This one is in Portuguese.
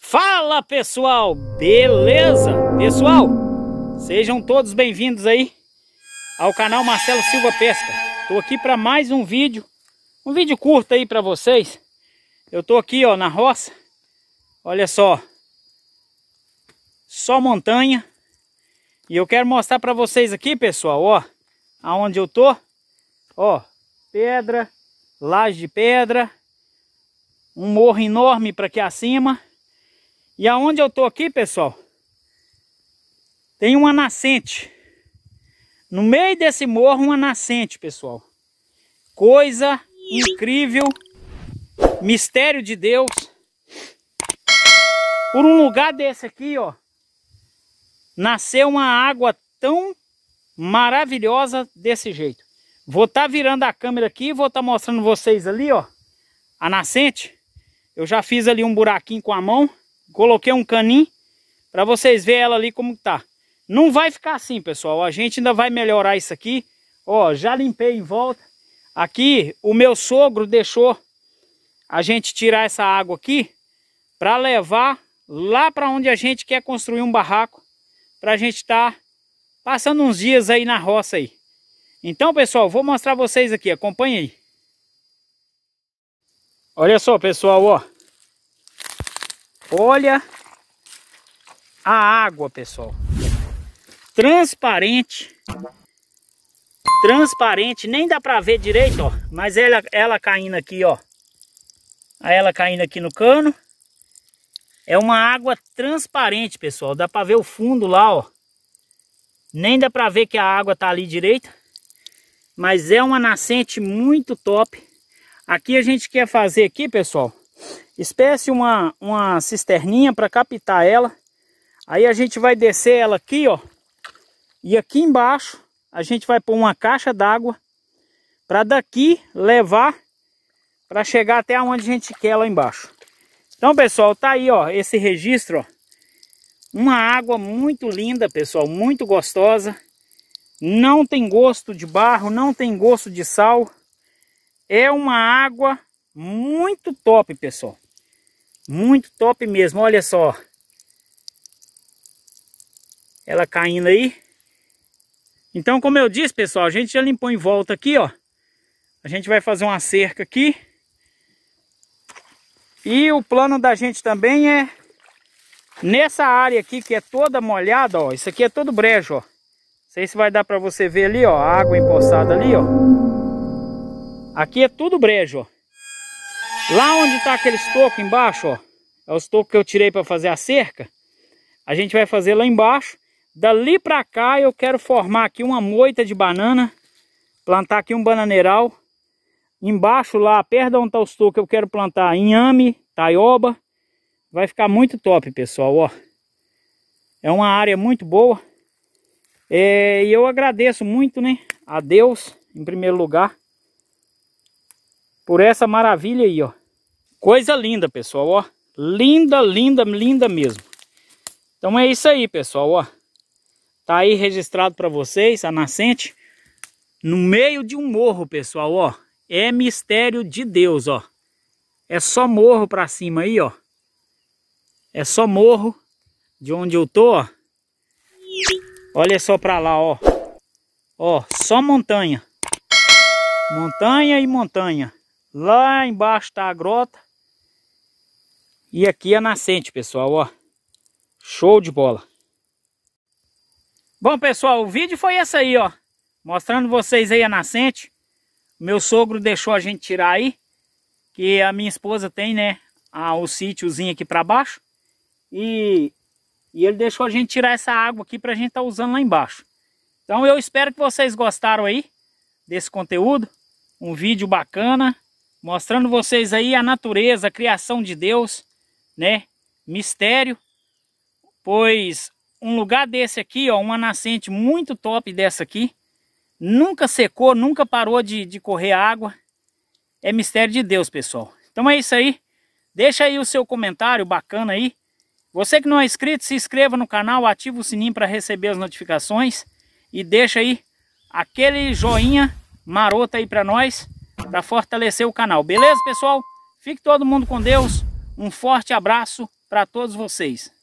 Fala pessoal, beleza? Pessoal, sejam todos bem-vindos aí ao canal Marcelo Silva Pesca. Tô aqui para mais um vídeo, um vídeo curto aí para vocês. Eu tô aqui, ó, na roça. Olha só. Só montanha. E eu quero mostrar para vocês aqui, pessoal, ó, aonde eu tô. Ó, pedra, laje de pedra, um morro enorme para aqui acima. E aonde eu tô aqui, pessoal, tem uma nascente. No meio desse morro, uma nascente, pessoal. Coisa incrível, mistério de Deus. Por um lugar desse aqui, ó, nasceu uma água tão maravilhosa desse jeito. Vou estar tá virando a câmera aqui, vou estar tá mostrando vocês ali, ó, a nascente. Eu já fiz ali um buraquinho com a mão, coloquei um caninho para vocês verem ela ali como tá. Não vai ficar assim, pessoal. A gente ainda vai melhorar isso aqui. Ó, já limpei em volta. Aqui o meu sogro deixou a gente tirar essa água aqui para levar lá para onde a gente quer construir um barraco para a gente estar tá passando uns dias aí na roça aí. Então, pessoal, vou mostrar vocês aqui, acompanha aí. Olha só, pessoal, ó. Olha a água, pessoal. Transparente. Transparente, nem dá pra ver direito, ó. Mas ela, ela caindo aqui, ó. Ela caindo aqui no cano. É uma água transparente, pessoal. Dá para ver o fundo lá, ó. Nem dá para ver que a água tá ali direita. Mas é uma nascente muito top. Aqui a gente quer fazer aqui, pessoal, espécie uma, uma cisterninha para captar ela. Aí a gente vai descer ela aqui, ó. E aqui embaixo a gente vai pôr uma caixa d'água para daqui levar para chegar até onde a gente quer lá embaixo. Então, pessoal, tá aí, ó, esse registro, ó. Uma água muito linda, pessoal, muito gostosa não tem gosto de barro, não tem gosto de sal. É uma água muito top, pessoal. Muito top mesmo, olha só. Ela caindo aí. Então, como eu disse, pessoal, a gente já limpou em volta aqui, ó. A gente vai fazer uma cerca aqui. E o plano da gente também é nessa área aqui que é toda molhada, ó. Isso aqui é todo brejo, ó sei se vai dar para você ver ali, ó, a água empoçada ali, ó. Aqui é tudo brejo, ó. Lá onde tá aquele estoco embaixo, ó, é o estoco que eu tirei para fazer a cerca. A gente vai fazer lá embaixo. Dali para cá eu quero formar aqui uma moita de banana, plantar aqui um bananeiral. Embaixo lá, perto de onde tá o estoco, eu quero plantar inhame, taioba. Vai ficar muito top, pessoal, ó. É uma área muito boa. É, e eu agradeço muito né, a Deus, em primeiro lugar, por essa maravilha aí, ó. Coisa linda, pessoal, ó. Linda, linda, linda mesmo. Então é isso aí, pessoal, ó. Tá aí registrado para vocês a nascente no meio de um morro, pessoal, ó. É mistério de Deus, ó. É só morro para cima aí, ó. É só morro de onde eu tô, ó. Olha só para lá, ó. Ó, só montanha. Montanha e montanha. Lá embaixo tá a grota. E aqui é a nascente, pessoal, ó. Show de bola. Bom, pessoal, o vídeo foi esse aí, ó. Mostrando vocês aí a nascente. Meu sogro deixou a gente tirar aí. Que a minha esposa tem, né? A, o sítiozinho aqui para baixo. E e ele deixou a gente tirar essa água aqui para a gente estar tá usando lá embaixo. Então eu espero que vocês gostaram aí desse conteúdo. Um vídeo bacana, mostrando vocês aí a natureza, a criação de Deus, né? Mistério. Pois um lugar desse aqui, ó, uma nascente muito top dessa aqui, nunca secou, nunca parou de, de correr água. É mistério de Deus, pessoal. Então é isso aí. Deixa aí o seu comentário bacana aí. Você que não é inscrito, se inscreva no canal, ativa o sininho para receber as notificações e deixa aí aquele joinha maroto aí para nós, para fortalecer o canal. Beleza, pessoal? Fique todo mundo com Deus. Um forte abraço para todos vocês.